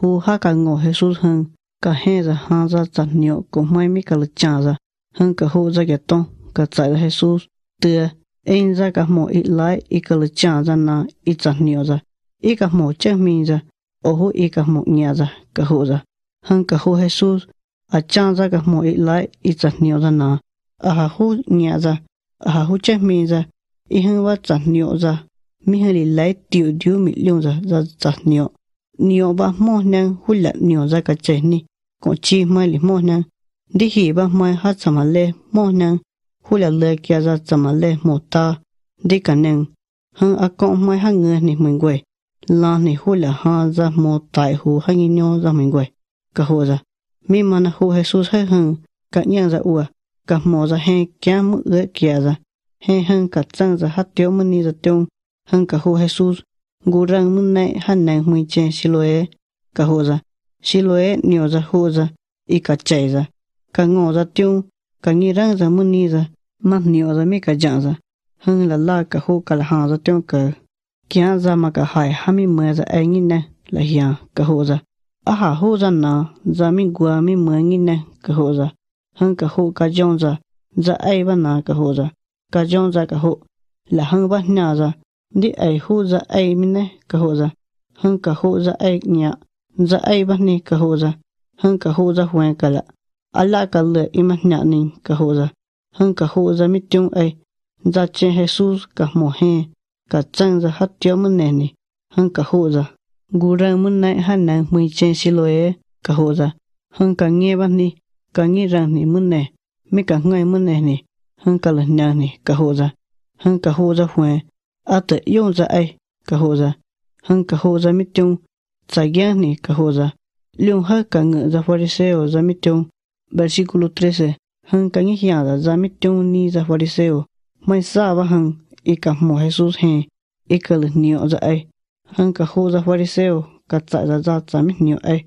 hu ha ka ngo he su hang ka he za ha za chan nyo ko mai mi ka la cha za hang ka hu za ge tong ka cha la he su te ein za ka mo i lai i ka cha za na i chan nyo za i ka mo che mi za o hu i ka mo nya za ka hu za hang ka hu he su a cha za ka mo i lai i chan nyo za na a ha hu nya za a ha hu che mi za i hang wa chan nyo za mi ha li lai tiu tiu mi liu za za chan nyo nhiều ba mô năng hú lạ nhiều ra cả trẻ nì có chi mai lì mô năng đi hì ba mai hát sầm mà lê mô năng hú lạ lê kia ra sầm mà lê ta đi cả năng hăng à con mai hăng người nì mình quầy là nì hú lạ ha ra mô tại hú hăng nhau ra mình quầy cả hồ ra mi mà nà hú Jesus hay hăng cả nhà ra ua cả mô ra hay kia mũ ưa kia ra hay hăng cả trăng ra hát tiêu mân nì ra tiêu hăng cả hú Jesus gurang munai ra mui chen siloe ra hoza siloe nioza hoza i ka chaiza ka ngoza tiu ka ngirang za muniza ma nioza mi ka jaza hang la la ka ho ka la ra tiu ka kya ra ma ka hai hami maza aingi na la hiya ka hoza aha ra na ra mi gua mi mangi na ra hoza hang ka ho ka ra ra ai vẫn ba na ra hoza ka ra ka ho la hang ba na ra đi ai hu ra ai mình nè ka hu ra hang ka hu ra ai nya ra ai ba ni ka hu za hang ka hu za huan kala alla ka le ima nya nè ka hu ra hang ka hu ra mi chung ai ra che jesus ka mo he ka chang za hat tyo mun ne nè hang ka hu za gurang mun nai han nang mui chen si lo e ka hu za hang ka nge ba ni ka ngi rang ni mun ne mi ka ngai mun nè ni hang ka la nya ni ka hu za hang ka hu za huan ata yon za ai ka hoza han ka hoza mityong tsagyani ka hoza leon ha ka ng za fariseo za mityong versículo 13 han ka ngi hiada za mityong ni za fariseo mai sa ba han e ka mo jesus he e ka le ni za ai han ka hoza fariseo ka tsa za za tsa mi ni ai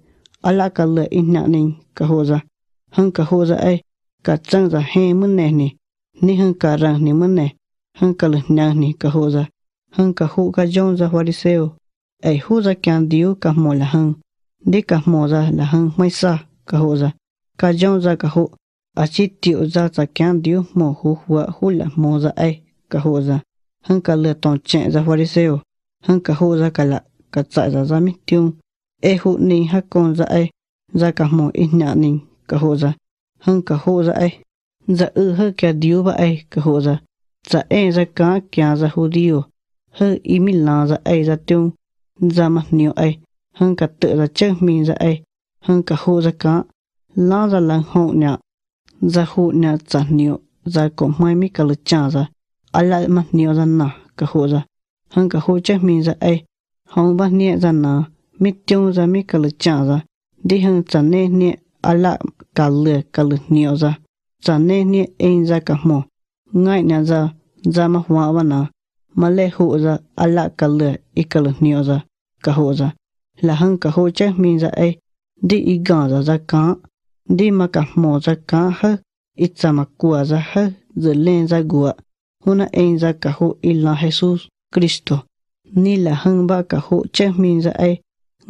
ala ka le inna ning ka hoza han ka hoza ai ka tsang za he mun ne ni ni han ka rang ni mun ne hankal nani kahoza hanka huka jonza fariseo ai huza kan diu ka mola han de ka moza la han maisa kahoza ka jonza kaho achi tiu za ta kan diu mo hu hua hula moza ai kahoza hanka le ton chen za fariseo hanka huza kala ka tsa za zami tiu e hu ni ha kon za ai za ka mo inya ni kahoza hanka huza ai za ư hơ kya diu ba ai kahoza Zaeza ka kia za judío, hơ y mi la za ai za tiung, za ma niu ai, hân ka tự za chơ mi za ai, hân ka hu za ka, la za lang hô nha, za hu nha za niu, za ko mai mi ka lu cha za, ala ma niu za na, ka hu za, hân ka hu chơ mi za ai, hông ba nia za na, mi tiung za mi ka lu cha za, dạ. đi hân za ne ne, ala ka lu ka lu niu za, za ne ne ein za ka mo, ngai na za zama hua wana male hu za ala kal ikal ni za ka hu za la hang ka hu che mi za ai di iga za za ka di ma ka mo za ka ha itza ma ku za ha ze len za gua huna ein za ka hu là jesus Christo, ni la hang ba ka hu che mi za ai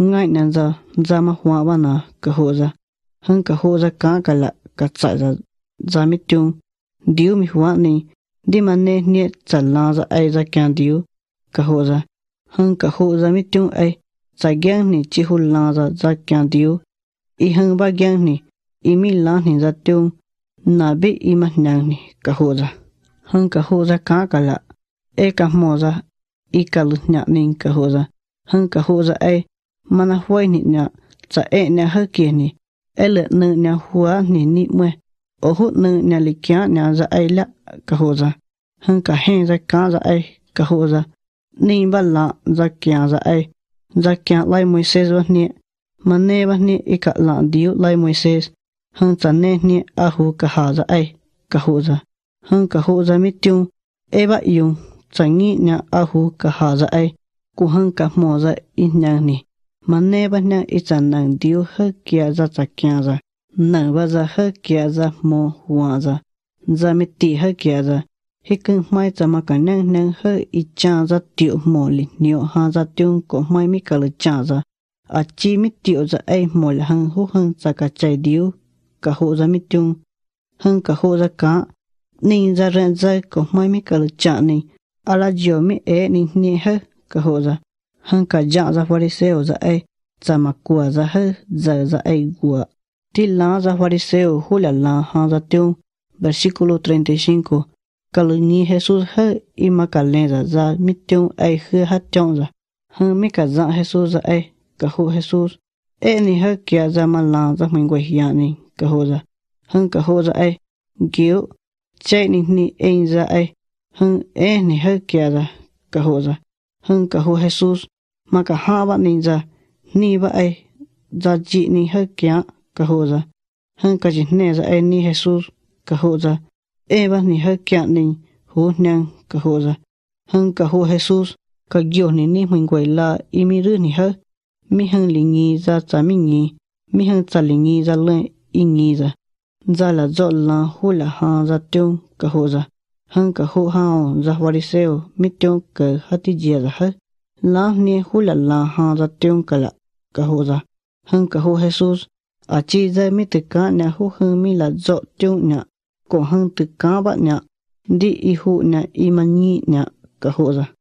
ngai na za zama hua wana ka hu za hang ka hu za ka kala ka tsa za zami tung diu mi nè, đi mà nè nè, ne chalna ra ai ra kya diu cả ho ra, hang cả ho ra mi tu ai za gyang nè chỉ hul la ra za kya diu i hang ba gyang nè, i mi la ni za tu na be i ma nyang ni ka ho za hang ka ho za ka ka la e ka mo za i ka lu nya ni ka ho za hang ka ho za ai mana huai ni nya cha e nya ha ki ni ele ne nya huwa ni ni mwe ohu nư nhà lì kia nhà ra dạ ai lạ cả hồ ra dạ. hưng cả hẹn ra dạ cá ra ai cả hồ ra nên bà lạ ra kia ra ai ra kia lại mùi xế vật nhẹ mà nê vật nhẹ ý cả lạ điếu lại mùi xế hưng chả nê nhẹ à hù cả hà ra ai cả hồ ra hưng cả hồ ra mít tiêu ê e bà yêu chả nghĩ nhà à hù cả hà ra ai cú hưng cả mò ra ít nhà nhẹ mà nê vật nhẹ ý chả nàng điếu hơ kia ra chả kia ra na waza ha kiaza mo waza za mi ti ha kiaza hikin mai chama ka nang nang ha i cha za tiu mo li nio ha za tiu ko mai mi ka le cha za a chi mi tiu za ai mo la hang hu hang cha ka chai diu ka ho za mi tiu hang ka ho za ka nín za ren za ko mai mi ka le cha ni ala jio mi e ni ni ha ka ho za hang ka ja za fa ri se o za ai chama ku za ha za za ai gua Tilanza fariseu, Julia la hanza teu, versículo 35. Caluni Jesus he e macalenza, za miteu ei he hationza. Hã mi kazan Jesus ei, kahu Jesus. E ni he kia za malanza minguehiani, kahoza. Hã kahoza ei, giu, chạy ni ni enza ei. Hã e ni he kia za, kahoza. Hã kahu Jesus, makahaba ninza, niba ei, za ji ni he kia, kahoza han ka jineza e ni Jesús kahoza eva ni ha kya ni hu nyang kahoza han ka hu Jesús ka gyo ni ni mình quay la i mi ru ni ha mi hang li ngi za cha mi ngi mi hang cha li ngi za le i ngi za za la zo la hu la ha za tu kahoza hang ka hu ha za wariseo mi tu ka hati jia za ha la ni hu la la ha za tu ka la kahoza hang ka hu Jesús à chi dây mi từ cá nhà hú hưng mi là dọ tiêu nhà cổ hưng từ cá bạn nhà đi y hụ nè y mà nhị nè cả hộ ra